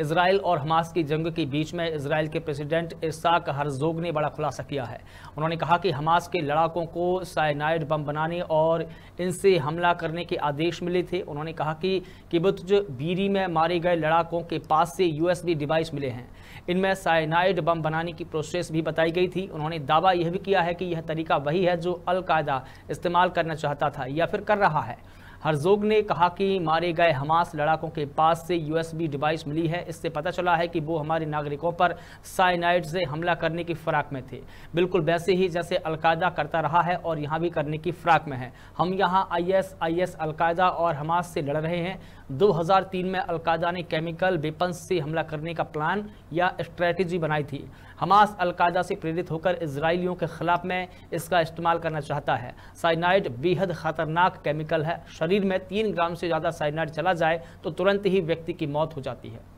Israel और Hamas की जंग के बीच में इसराइल के प्रेसिडेंट इसाक हरजोग ने बड़ा खुलासा किया है उन्होंने कहा कि हमास के लड़ाकों को साइनाइड बम बनाने और इनसे हमला करने के आदेश मिले थे उन्होंने कहा कि किबुतज बीरी में मारे गए लड़ाकों के पास से यूएसबी डिवाइस मिले हैं इनमें साइनाइड बम बनाने की प्रोसेस भी बताई गई थी उन्होंने दावा यह भी किया है कि यह तरीका वही है जो अलकायदा इस्तेमाल करना चाहता था या फिर कर रहा है हरजोग ने कहा कि मारे गए हमास लड़ाकों के पास से यूएसबी डिवाइस मिली है इससे पता चला है कि वो हमारे नागरिकों पर साइनाइड से हमला करने की फ़राक में थे बिल्कुल वैसे ही जैसे अलकायदा करता रहा है और यहाँ भी करने की फ़राक में है हम यहाँ आई एस अलकायदा और हमास से लड़ रहे हैं 2003 में अलकायदा ने केमिकल वेपन्स से हमला करने का प्लान या स्ट्रैटेजी बनाई थी हमास अलकायदा से प्रेरित होकर इसराइलियों के खिलाफ में इसका इस्तेमाल करना चाहता है साइनाइड बेहद ख़तरनाक केमिकल है शरीर में तीन ग्राम से ज़्यादा साइनाइड चला जाए तो तुरंत ही व्यक्ति की मौत हो जाती है